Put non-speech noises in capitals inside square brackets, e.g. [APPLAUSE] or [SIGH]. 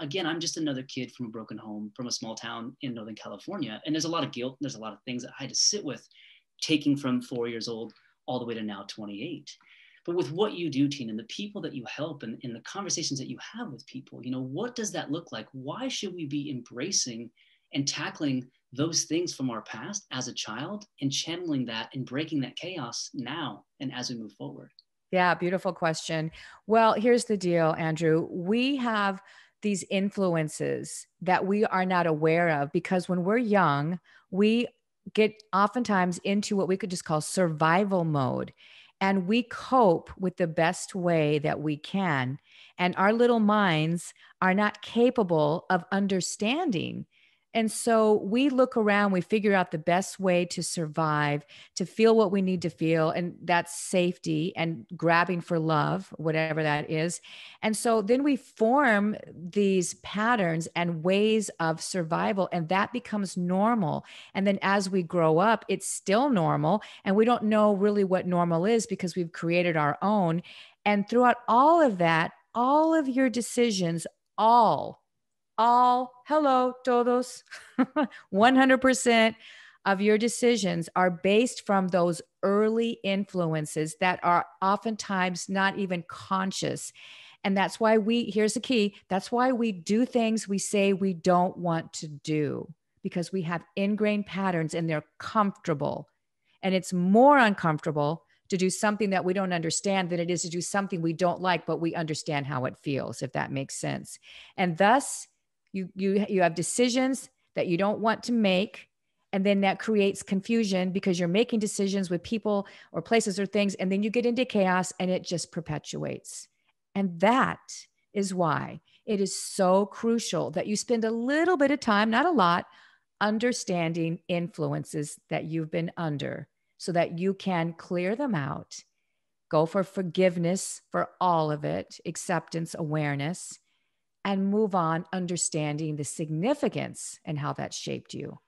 again, I'm just another kid from a broken home, from a small town in Northern California. And there's a lot of guilt. There's a lot of things that I had to sit with, taking from four years old all the way to now 28. But with what you do, Tina, and the people that you help and, and the conversations that you have with people, you know, what does that look like? Why should we be embracing and tackling those things from our past as a child and channeling that and breaking that chaos now and as we move forward? Yeah, beautiful question. Well, here's the deal, Andrew. We have these influences that we are not aware of because when we're young, we get oftentimes into what we could just call survival mode and we cope with the best way that we can. And our little minds are not capable of understanding and so we look around, we figure out the best way to survive, to feel what we need to feel. And that's safety and grabbing for love, whatever that is. And so then we form these patterns and ways of survival, and that becomes normal. And then as we grow up, it's still normal. And we don't know really what normal is because we've created our own. And throughout all of that, all of your decisions, all all, hello, todos, 100% [LAUGHS] of your decisions are based from those early influences that are oftentimes not even conscious. And that's why we, here's the key that's why we do things we say we don't want to do because we have ingrained patterns and they're comfortable. And it's more uncomfortable to do something that we don't understand than it is to do something we don't like, but we understand how it feels, if that makes sense. And thus, you you you have decisions that you don't want to make and then that creates confusion because you're making decisions with people or places or things and then you get into chaos and it just perpetuates and that is why it is so crucial that you spend a little bit of time not a lot understanding influences that you've been under so that you can clear them out go for forgiveness for all of it acceptance awareness and move on understanding the significance and how that shaped you.